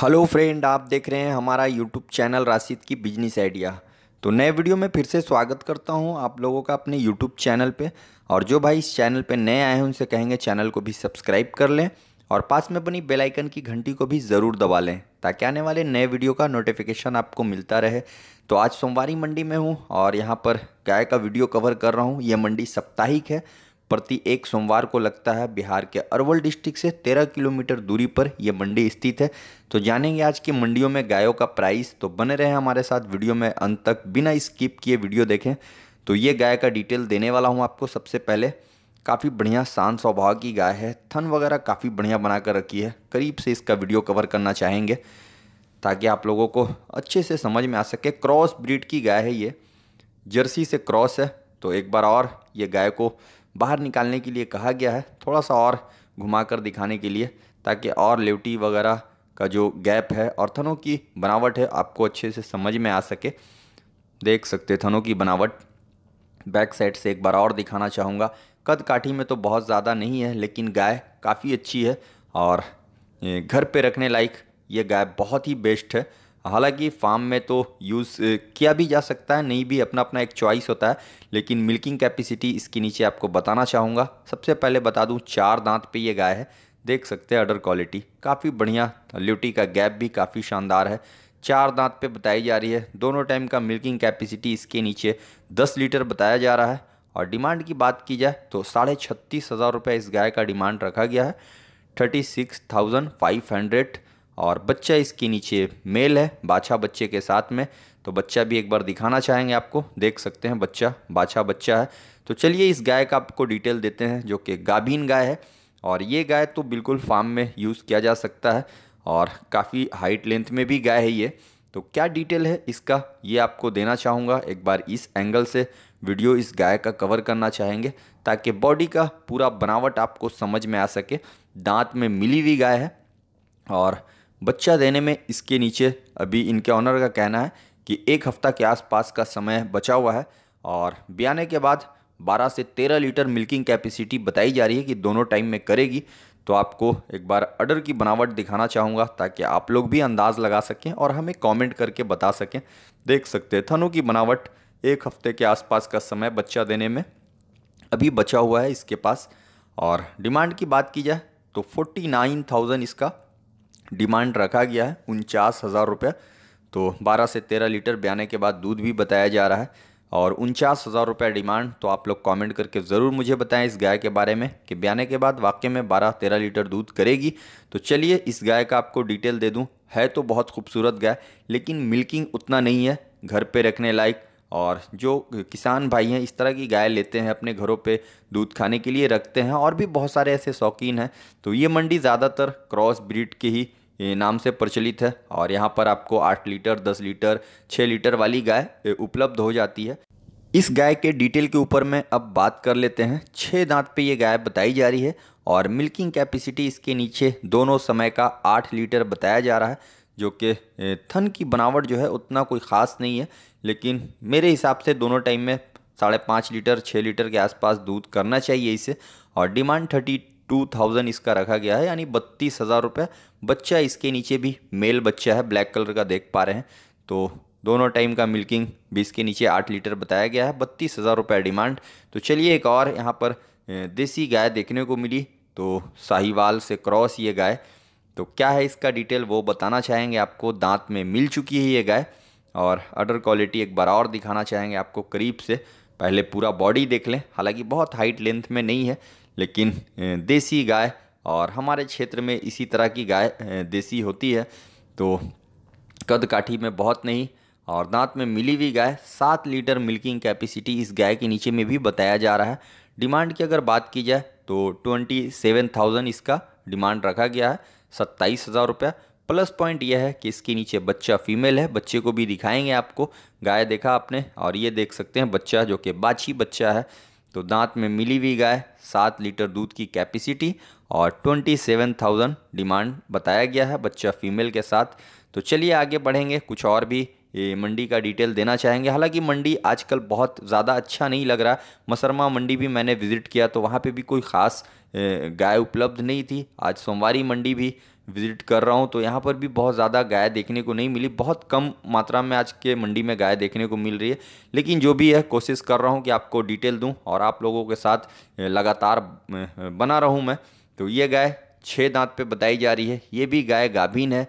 hello friend आप देख रहे हैं हमारा यूट्यूब चैनल राशिद की बिजनेस आइडिया तो नए वीडियो में फिर से स्वागत करता हूं आप लोगों का अपने यूट्यूब चैनल पे और जो भाई इस चैनल पे नए आए हैं उनसे कहेंगे चैनल को भी सब्सक्राइब कर लें और पास में बनी बेल आइकन की घंटी को भी ज़रूर दबा लें ताकि आने वाले नए वीडियो का नोटिफिकेशन आपको मिलता रहे तो आज सोमवारी मंडी में हूँ और यहाँ पर गाय का वीडियो कवर कर रहा हूँ यह मंडी साप्ताहिक है प्रति एक सोमवार को लगता है बिहार के अरवल डिस्ट्रिक्ट से तेरह किलोमीटर दूरी पर यह मंडी स्थित है तो जानेंगे आज की मंडियों में गायों का प्राइस तो बने रहे हमारे साथ वीडियो में अंत तक बिना स्किप किए वीडियो देखें तो ये गाय का डिटेल देने वाला हूँ आपको सबसे पहले काफ़ी बढ़िया शांत स्वभाव की गाय है थन वगैरह काफ़ी बढ़िया बना कर रखी है करीब से इसका वीडियो कवर करना चाहेंगे ताकि आप लोगों को अच्छे से समझ में आ सके क्रॉस ब्रीड की गाय है ये जर्सी से क्रॉस है तो एक बार और ये गाय को बाहर निकालने के लिए कहा गया है थोड़ा सा और घुमा कर दिखाने के लिए ताकि और लेवटी वगैरह का जो गैप है और थनों की बनावट है आपको अच्छे से समझ में आ सके देख सकते थनों की बनावट बैक साइड से एक बार और दिखाना चाहूँगा कद काठी में तो बहुत ज़्यादा नहीं है लेकिन गाय काफ़ी अच्छी है और घर पे रखने लायक ये गाय बहुत ही बेस्ट है हालांकि फार्म में तो यूज़ किया भी जा सकता है नहीं भी अपना अपना एक चॉइस होता है लेकिन मिल्किंग कैपेसिटी इसके नीचे आपको बताना चाहूँगा सबसे पहले बता दूँ चार दांत पे ये गाय है देख सकते हैं अडर क्वालिटी काफ़ी बढ़िया ल्यूटी का गैप भी काफ़ी शानदार है चार दांत पे बताई जा रही है दोनों टाइम का मिल्किंग कैपेसिटी इसके नीचे दस लीटर बताया जा रहा है और डिमांड की बात की जाए तो साढ़े छत्तीस हज़ार रुपये इस गाय का डिमांड रखा गया है thirty six thousand five hundred और बच्चा इसके नीचे मेल है बाछा बच्चे के साथ में तो बच्चा भी एक बार दिखाना चाहेंगे आपको देख सकते हैं बच्चा बाछा बच्चा है तो चलिए इस गाय का आपको डिटेल देते हैं जो कि गाभीन गाय है और ये गाय तो बिल्कुल फार्म में यूज़ किया जा सकता है और काफ़ी हाइट लेंथ में भी गाय है ये तो क्या डिटेल है इसका ये आपको देना चाहूँगा एक बार इस एंगल से वीडियो इस गाय का कवर करना चाहेंगे ताकि बॉडी का पूरा बनावट आपको समझ में आ सके दांत में मिली हुई गाय है और बच्चा देने में इसके नीचे अभी इनके ऑनर का कहना है कि एक हफ्ता के आसपास का समय बचा हुआ है और बियाने के बाद 12 से 13 लीटर मिल्किंग कैपेसिटी बताई जा रही है कि दोनों टाइम में करेगी तो आपको एक बार अडर की बनावट दिखाना चाहूँगा ताकि आप लोग भी अंदाज़ लगा सकें और हमें कमेंट करके बता सकें देख सकते हैं थनों की बनावट एक हफ्ते के आसपास का समय बच्चा देने में अभी बचा हुआ है इसके पास और डिमांड की बात की जाए तो 49,000 इसका डिमांड रखा गया है उनचास हज़ार रुपये तो बारह से तेरह लीटर ब्याने के बाद दूध भी बताया जा रहा है और उनचास हज़ार रुपये डिमांड तो आप लोग कमेंट करके ज़रूर मुझे बताएं इस गाय के बारे में कि ब्याने के बाद वाकई में बारह तेरह लीटर दूध करेगी तो चलिए इस गाय का आपको डिटेल दे दूँ है तो बहुत खूबसूरत गाय लेकिन मिल्किंग उतना नहीं है घर पर रखने लायक और जो किसान भाई हैं इस तरह की गाय लेते हैं अपने घरों पे दूध खाने के लिए रखते हैं और भी बहुत सारे ऐसे शौकीन हैं तो ये मंडी ज़्यादातर क्रॉस ब्रीड के ही नाम से प्रचलित है और यहाँ पर आपको आठ लीटर दस लीटर छः लीटर वाली गाय उपलब्ध हो जाती है इस गाय के डिटेल के ऊपर मैं अब बात कर लेते हैं छः दांत पे ये गाय बताई जा रही है और मिल्किंग कैपेसिटी इसके नीचे दोनों समय का आठ लीटर बताया जा रहा है जो कि थन की बनावट जो है उतना कोई ख़ास नहीं है लेकिन मेरे हिसाब से दोनों टाइम में साढ़े पाँच लीटर छः लीटर के आसपास दूध करना चाहिए इसे और डिमांड थर्टी टू थाउजेंड इसका रखा गया है यानी बत्तीस हज़ार रुपये बच्चा इसके नीचे भी मेल बच्चा है ब्लैक कलर का देख पा रहे हैं तो दोनों टाइम का मिल्किंग भी इसके नीचे आठ लीटर बताया गया है बत्तीस हज़ार रुपये डिमांड तो चलिए एक और यहाँ पर देसी गाय देखने को मिली तो साहिवाल से क्रॉस ये गाय तो क्या है इसका डिटेल वो बताना चाहेंगे आपको दांत में मिल चुकी है ये गाय और अडर क्वालिटी एक बार और दिखाना चाहेंगे आपको करीब से पहले पूरा बॉडी देख लें हालांकि बहुत हाइट लेंथ में नहीं है लेकिन देसी गाय और हमारे क्षेत्र में इसी तरह की गाय देसी होती है तो कद काठी में बहुत नहीं और दांत में मिली हुई गाय सात लीटर मिल्किंग कैपेसिटी इस गाय के नीचे में भी बताया जा रहा है डिमांड की अगर बात की जाए तो ट्वेंटी सेवन थाउजेंड इसका डिमांड रखा गया है सत्ताईस हज़ार रुपया प्लस पॉइंट यह है कि इसके नीचे बच्चा फीमेल है बच्चे को भी दिखाएंगे आपको गाय देखा आपने और ये देख सकते हैं बच्चा जो कि बाछी बच्चा है तो दांत में मिली हुई गाय सात लीटर दूध की कैपेसिटी और ट्वेंटी सेवन थाउजेंड डिमांड बताया गया है बच्चा फीमेल के साथ तो चलिए आगे बढ़ेंगे कुछ और भी ये मंडी का डिटेल देना चाहेंगे हालांकि मंडी आजकल बहुत ज़्यादा अच्छा नहीं लग रहा मसरमा मंडी भी मैंने विज़िट किया तो वहाँ पे भी कोई ख़ास गाय उपलब्ध नहीं थी आज सोमवारी मंडी भी विजिट कर रहा हूँ तो यहाँ पर भी बहुत ज़्यादा गाय देखने को नहीं मिली बहुत कम मात्रा में आज के मंडी में गाय देखने को मिल रही है लेकिन जो भी है कोशिश कर रहा हूँ कि आपको डिटेल दूँ और आप लोगों के साथ लगातार बना रहा हूँ मैं तो ये गाय छः दांत पे बताई जा रही है ये भी गाय गाभीन है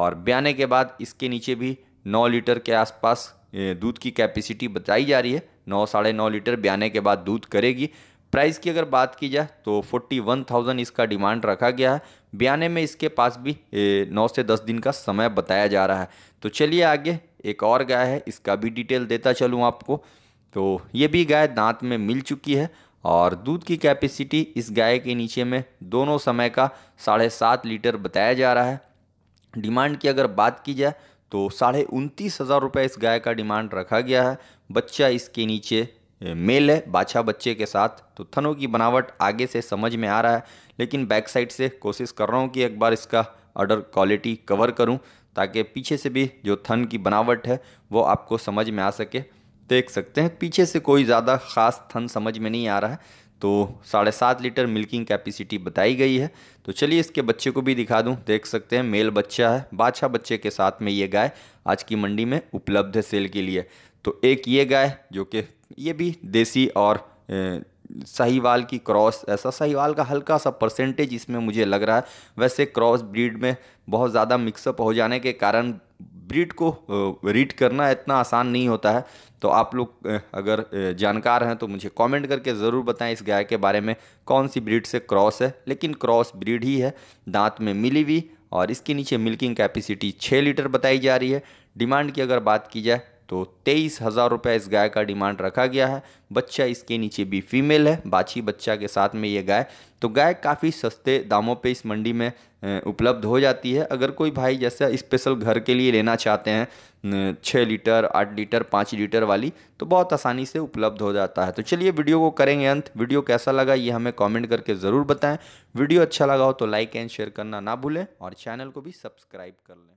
और ब्याने के बाद इसके नीचे भी नौ लीटर के आसपास दूध की कैपेसिटी बताई जा रही है नौ साढ़े नौ लीटर ब्याने के बाद दूध करेगी प्राइस की अगर बात की जाए तो फोर्टी वन थाउजेंड इसका डिमांड रखा गया है बयाने में इसके पास भी नौ से दस दिन का समय बताया जा रहा है तो चलिए आगे एक और गाय है इसका भी डिटेल देता चलूँ आपको तो ये भी गाय दांत में मिल चुकी है और दूध की कैपेसिटी इस गाय के नीचे में दोनों समय का साढ़े सात लीटर बताया जा रहा है डिमांड की अगर बात की जाए तो साढ़े उनतीस हज़ार रुपये इस गाय का डिमांड रखा गया है बच्चा इसके नीचे मेल है बाछा बच्चे के साथ तो थनों की बनावट आगे से समझ में आ रहा है लेकिन बैक साइड से कोशिश कर रहा हूँ कि एक बार इसका ऑर्डर क्वालिटी कवर करूँ ताकि पीछे से भी जो थन की बनावट है वो आपको समझ में आ सके देख सकते हैं पीछे से कोई ज़्यादा ख़ास थन समझ में नहीं आ रहा है तो साढ़े सात लीटर मिल्किंग कैपेसिटी बताई गई है तो चलिए इसके बच्चे को भी दिखा दूं देख सकते हैं मेल बच्चा है बाछा बच्चे के साथ में ये गाय आज की मंडी में उपलब्ध है सेल के लिए तो एक ये गाय जो कि ये भी देसी और साहिवाल की क्रॉस ऐसा साहिवाल का हल्का सा परसेंटेज इसमें मुझे लग रहा है वैसे क्रॉस ब्रीड में बहुत ज़्यादा मिक्सअप हो जाने के कारण ब्रीड को रीड करना इतना आसान नहीं होता है तो आप लोग अगर जानकार हैं तो मुझे कमेंट करके ज़रूर बताएं इस गाय के बारे में कौन सी ब्रीड से क्रॉस है लेकिन क्रॉस ब्रीड ही है दांत में मिली हुई और इसके नीचे मिल्किंग कैपेसिटी छः लीटर बताई जा रही है डिमांड की अगर बात की जाए तो तेईस हज़ार रुपये इस गाय का डिमांड रखा गया है बच्चा इसके नीचे भी फीमेल है बाछी बच्चा के साथ में ये गाय तो गाय काफ़ी सस्ते दामों पे इस मंडी में उपलब्ध हो जाती है अगर कोई भाई जैसा स्पेशल घर के लिए लेना चाहते हैं छः लीटर आठ लीटर पाँच लीटर वाली तो बहुत आसानी से उपलब्ध हो जाता है तो चलिए वीडियो को करेंगे अंत वीडियो कैसा लगा ये हमें कॉमेंट करके ज़रूर बताएँ वीडियो अच्छा लगा हो तो लाइक एंड शेयर करना ना भूलें और चैनल को भी सब्सक्राइब कर लें